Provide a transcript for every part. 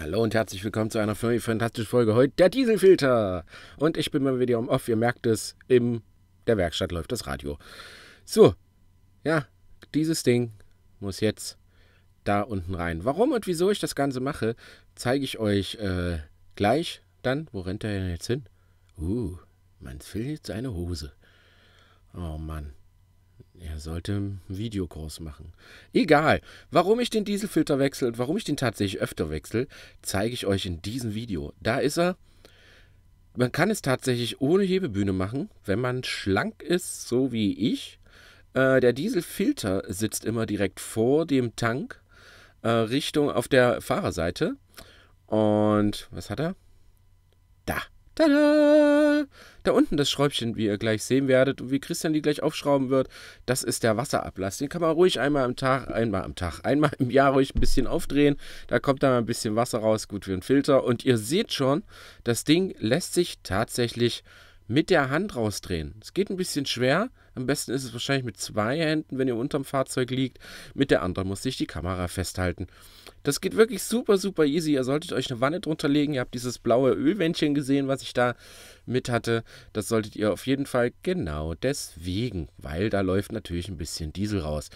Hallo und herzlich willkommen zu einer fantastischen Folge heute der Dieselfilter. Und ich bin mal wieder um off, ihr merkt es, in der Werkstatt läuft das Radio. So, ja, dieses Ding muss jetzt da unten rein. Warum und wieso ich das Ganze mache, zeige ich euch äh, gleich dann. Wo rennt er denn jetzt hin? Uh, man fällt jetzt seine Hose. Oh Mann. Er sollte einen Videokurs machen. Egal, warum ich den Dieselfilter wechsle und warum ich den tatsächlich öfter wechsle, zeige ich euch in diesem Video. Da ist er. Man kann es tatsächlich ohne Hebebühne machen, wenn man schlank ist, so wie ich. Äh, der Dieselfilter sitzt immer direkt vor dem Tank, äh, Richtung auf der Fahrerseite. Und was hat er? Tada! Da unten das Schräubchen, wie ihr gleich sehen werdet und wie Christian die gleich aufschrauben wird, das ist der Wasserablass. Den kann man ruhig einmal am Tag, einmal am Tag, einmal im Jahr ruhig ein bisschen aufdrehen. Da kommt dann ein bisschen Wasser raus, gut wie ein Filter. Und ihr seht schon, das Ding lässt sich tatsächlich mit der Hand rausdrehen. Es geht ein bisschen schwer, am besten ist es wahrscheinlich mit zwei Händen, wenn ihr unterm Fahrzeug liegt. Mit der anderen muss sich die Kamera festhalten. Das geht wirklich super, super easy. Ihr solltet euch eine Wanne drunter legen. Ihr habt dieses blaue Ölwändchen gesehen, was ich da mit hatte. Das solltet ihr auf jeden Fall genau deswegen, weil da läuft natürlich ein bisschen Diesel raus.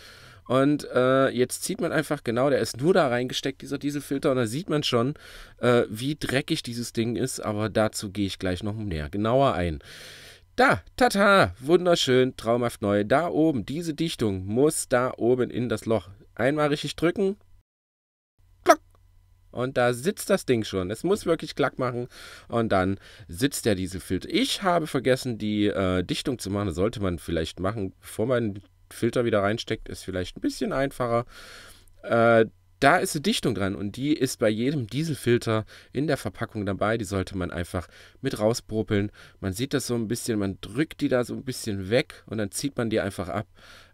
Und äh, jetzt zieht man einfach genau, der ist nur da reingesteckt, dieser Dieselfilter. Und da sieht man schon, äh, wie dreckig dieses Ding ist. Aber dazu gehe ich gleich noch näher genauer ein. Da, tata, wunderschön, traumhaft neu. Da oben, diese Dichtung muss da oben in das Loch. Einmal richtig drücken. Klack. Und da sitzt das Ding schon. Es muss wirklich Klack machen. Und dann sitzt der Dieselfilter. Ich habe vergessen, die äh, Dichtung zu machen. Das sollte man vielleicht machen, bevor man den Filter wieder reinsteckt. Ist vielleicht ein bisschen einfacher. Äh, da ist eine Dichtung dran und die ist bei jedem Dieselfilter in der Verpackung dabei. Die sollte man einfach mit rauspropeln. Man sieht das so ein bisschen, man drückt die da so ein bisschen weg und dann zieht man die einfach ab.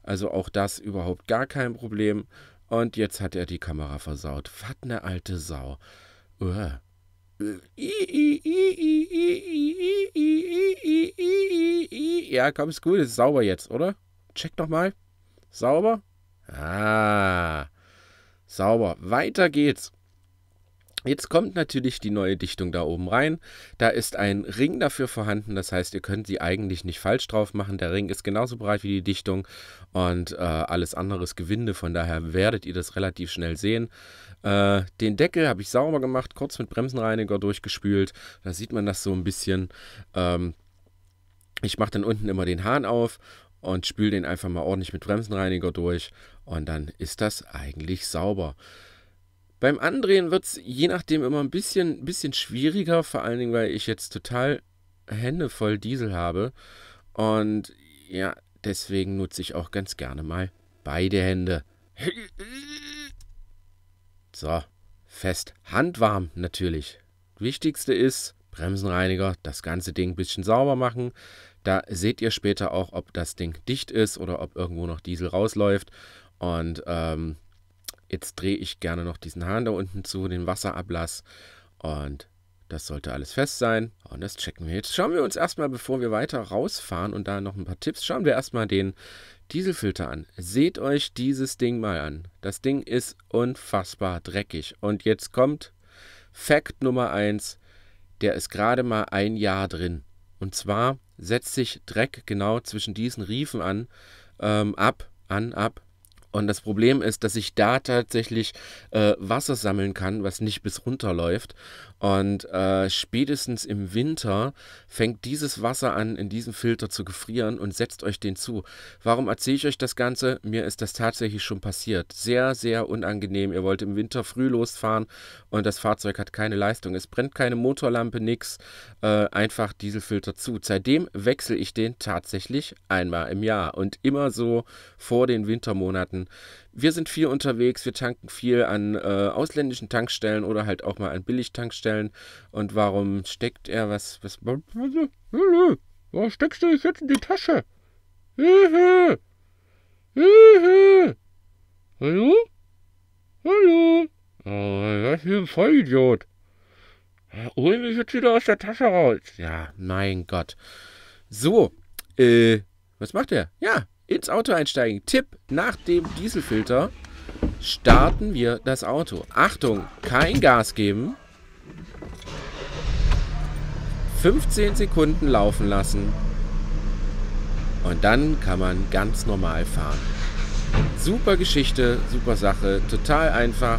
Also auch das überhaupt gar kein Problem. Und jetzt hat er die Kamera versaut. Was eine alte Sau. Uah. Ja, komm, ist gut, ist sauber jetzt, oder? Check nochmal. Sauber? Ah. Sauber. Weiter geht's. Jetzt kommt natürlich die neue Dichtung da oben rein. Da ist ein Ring dafür vorhanden. Das heißt, ihr könnt sie eigentlich nicht falsch drauf machen. Der Ring ist genauso breit wie die Dichtung und äh, alles andere ist Gewinde. Von daher werdet ihr das relativ schnell sehen. Äh, den Deckel habe ich sauber gemacht, kurz mit Bremsenreiniger durchgespült. Da sieht man das so ein bisschen. Ähm, ich mache dann unten immer den Hahn auf und spül den einfach mal ordentlich mit Bremsenreiniger durch und dann ist das eigentlich sauber. Beim Andrehen wird es je nachdem immer ein bisschen, bisschen schwieriger, vor allen Dingen, weil ich jetzt total Hände voll Diesel habe. Und ja, deswegen nutze ich auch ganz gerne mal beide Hände. So, fest. Handwarm natürlich. Wichtigste ist, Bremsenreiniger, das ganze Ding ein bisschen sauber machen. Da seht ihr später auch, ob das Ding dicht ist oder ob irgendwo noch Diesel rausläuft. Und ähm, jetzt drehe ich gerne noch diesen Hahn da unten zu, den Wasserablass. Und das sollte alles fest sein. Und das checken wir jetzt. Schauen wir uns erstmal, bevor wir weiter rausfahren und da noch ein paar Tipps, schauen wir erstmal den Dieselfilter an. Seht euch dieses Ding mal an. Das Ding ist unfassbar dreckig. Und jetzt kommt Fact Nummer 1. Der ist gerade mal ein Jahr drin. Und zwar setzt sich Dreck genau zwischen diesen Riefen an, ähm, ab, an, ab, und das Problem ist, dass ich da tatsächlich äh, Wasser sammeln kann, was nicht bis runterläuft. Und äh, spätestens im Winter fängt dieses Wasser an, in diesem Filter zu gefrieren und setzt euch den zu. Warum erzähle ich euch das Ganze? Mir ist das tatsächlich schon passiert. Sehr, sehr unangenehm. Ihr wollt im Winter früh losfahren und das Fahrzeug hat keine Leistung. Es brennt keine Motorlampe, nix. Äh, einfach Dieselfilter zu. Seitdem wechsle ich den tatsächlich einmal im Jahr und immer so vor den Wintermonaten werden. Wir sind viel unterwegs, wir tanken viel an äh, ausländischen Tankstellen oder halt auch mal an Billigtankstellen. Und warum steckt er was? was warum steckst du dich jetzt in die Tasche? Hallo? Hallo? Hallo? Oh, was ist ein Vollidiot. Hol mich jetzt wieder aus der Tasche raus. Ja, mein Gott. So, äh, was macht er? Ja, ins Auto einsteigen. Tipp, nach dem Dieselfilter starten wir das Auto. Achtung, kein Gas geben. 15 Sekunden laufen lassen. Und dann kann man ganz normal fahren. Super Geschichte, super Sache, total einfach.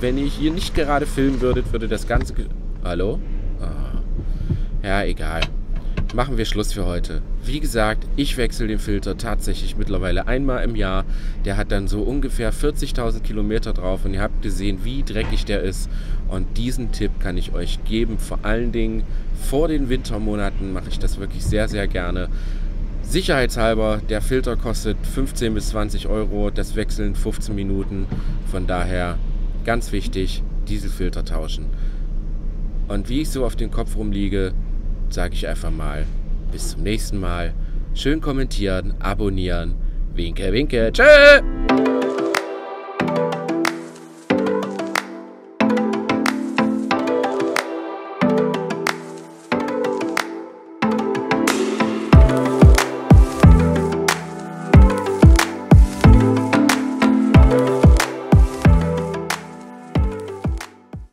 Wenn ihr hier nicht gerade filmen würdet, würde das Ganze... Hallo? Ah. Ja, egal machen wir Schluss für heute. Wie gesagt, ich wechsle den Filter tatsächlich mittlerweile einmal im Jahr. Der hat dann so ungefähr 40.000 Kilometer drauf und ihr habt gesehen, wie dreckig der ist. Und diesen Tipp kann ich euch geben. Vor allen Dingen vor den Wintermonaten mache ich das wirklich sehr, sehr gerne. Sicherheitshalber, der Filter kostet 15 bis 20 Euro, das Wechseln 15 Minuten. Von daher ganz wichtig, Dieselfilter tauschen. Und wie ich so auf den Kopf rumliege, sage ich einfach mal, bis zum nächsten Mal. Schön kommentieren, abonnieren. Winke, winke. Tschüss.